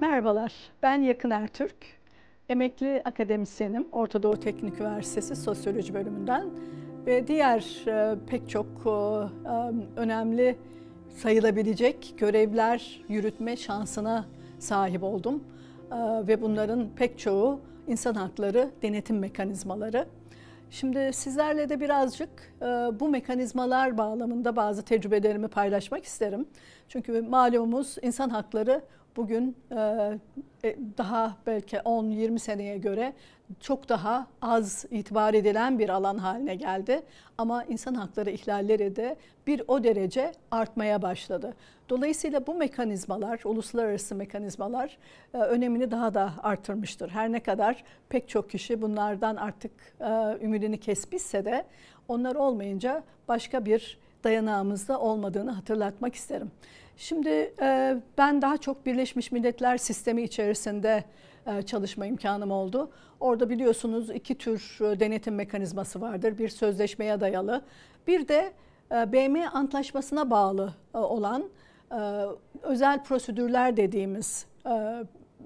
Merhabalar, ben Yakın Ertürk. Emekli akademisyenim, Orta Doğu Teknik Üniversitesi Sosyoloji bölümünden ve diğer e, pek çok e, e, önemli sayılabilecek görevler yürütme şansına sahip oldum. Ve bunların pek çoğu insan hakları denetim mekanizmaları. Şimdi sizlerle de birazcık bu mekanizmalar bağlamında bazı tecrübelerimi paylaşmak isterim. Çünkü malumumuz insan hakları bugün e, e, daha belki 10-20 seneye göre çok daha az itibar edilen bir alan haline geldi. Ama insan hakları ihlalleri de bir o derece artmaya başladı. Dolayısıyla bu mekanizmalar, uluslararası mekanizmalar e, önemini daha da artırmıştır. Her ne kadar pek çok kişi bunlardan artık ümidini kesmişse de onlar olmayınca başka bir dayanağımızda olmadığını hatırlatmak isterim. Şimdi e, ben daha çok Birleşmiş Milletler sistemi içerisinde e, çalışma imkanım oldu. Orada biliyorsunuz iki tür e, denetim mekanizması vardır. Bir sözleşmeye dayalı, bir de BM antlaşmasına bağlı olan özel prosedürler dediğimiz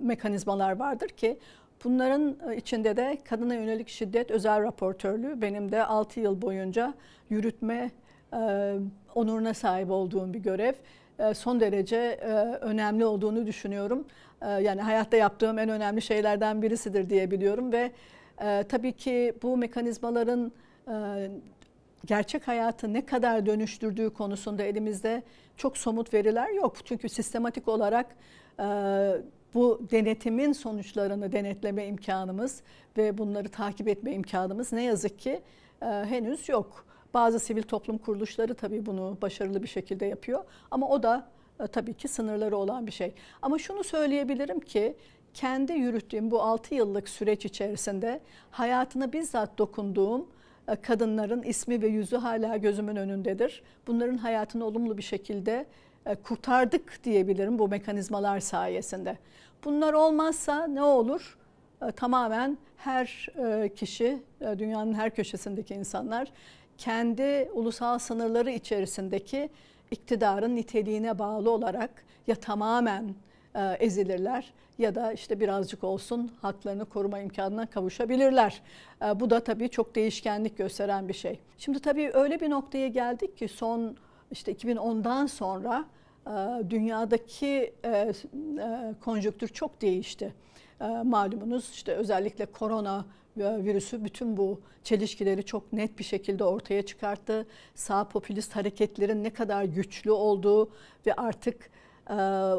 mekanizmalar vardır ki bunların içinde de kadına yönelik şiddet özel raportörlüğü benim de 6 yıl boyunca yürütme onuruna sahip olduğum bir görev. son derece önemli olduğunu düşünüyorum. yani hayatta yaptığım en önemli şeylerden birisidir diyebiliyorum ve tabii ki bu mekanizmaların gerçek hayatı ne kadar dönüştürdüğü konusunda elimizde çok somut veriler yok. Çünkü sistematik olarak bu denetimin sonuçlarını denetleme imkanımız ve bunları takip etme imkanımız ne yazık ki henüz yok. Bazı sivil toplum kuruluşları tabii bunu başarılı bir şekilde yapıyor ama o da e, tabii ki sınırları olan bir şey. Ama şunu söyleyebilirim ki kendi yürüttüğüm bu 6 yıllık süreç içerisinde hayatına bizzat dokunduğum e, kadınların ismi ve yüzü hala gözümün önündedir. Bunların hayatını olumlu bir şekilde e, kurtardık diyebilirim bu mekanizmalar sayesinde. Bunlar olmazsa ne olur? Tamamen her kişi, dünyanın her köşesindeki insanlar kendi ulusal sınırları içerisindeki iktidarın niteliğine bağlı olarak ya tamamen e, ezilirler ya da işte birazcık olsun haklarını koruma imkanına kavuşabilirler. E, bu da tabii çok değişkenlik gösteren bir şey. Şimdi tabii öyle bir noktaya geldik ki son işte 2010'dan sonra e, dünyadaki e, e, konjonktür çok değişti. Ee, malumunuz işte özellikle korona virüsü bütün bu çelişkileri çok net bir şekilde ortaya çıkarttı. Sağ popülist hareketlerin ne kadar güçlü olduğu ve artık e,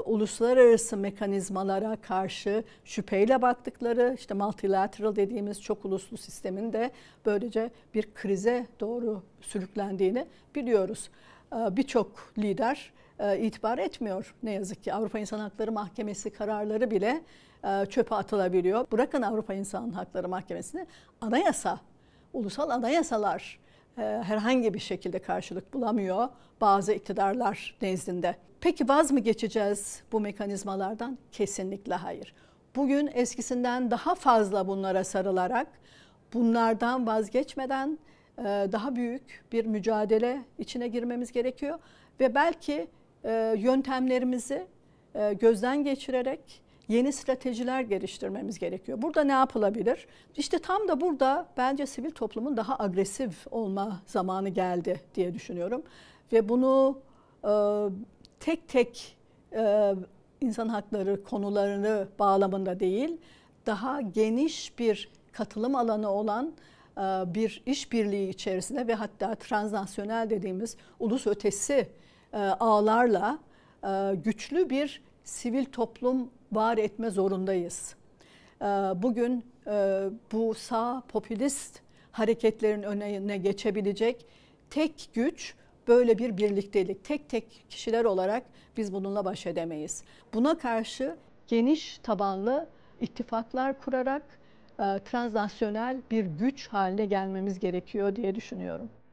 uluslararası mekanizmalara karşı şüpheyle baktıkları işte multilateral dediğimiz çok uluslu sistemin de böylece bir krize doğru sürüklendiğini biliyoruz. E, Birçok lider e, itibar etmiyor ne yazık ki. Avrupa İnsan Hakları Mahkemesi kararları bile e, çöpe atılabiliyor. Bırakın Avrupa İnsan Hakları Mahkemesi'ni anayasa, ulusal anayasalar e, herhangi bir şekilde karşılık bulamıyor bazı iktidarlar nezdinde. Peki vaz mı geçeceğiz bu mekanizmalardan? Kesinlikle hayır. Bugün eskisinden daha fazla bunlara sarılarak bunlardan vazgeçmeden daha büyük bir mücadele içine girmemiz gerekiyor ve belki e, yöntemlerimizi e, gözden geçirerek yeni stratejiler geliştirmemiz gerekiyor. Burada ne yapılabilir? İşte tam da burada bence sivil toplumun daha agresif olma zamanı geldi diye düşünüyorum. Ve bunu e, tek tek insan hakları konularını bağlamında değil, daha geniş bir katılım alanı olan bir işbirliği içerisinde ve hatta transnasyonel dediğimiz ulus ötesi e, ağlarla e, güçlü bir sivil toplum var etme zorundayız. E, bugün bu sağ popülist hareketlerin önüne geçebilecek tek güç böyle bir birliktelik. Tek tek kişiler olarak biz bununla baş edemeyiz. Buna karşı geniş tabanlı ittifaklar kurarak transnasyonel bir güç haline gelmemiz gerekiyor diye düşünüyorum.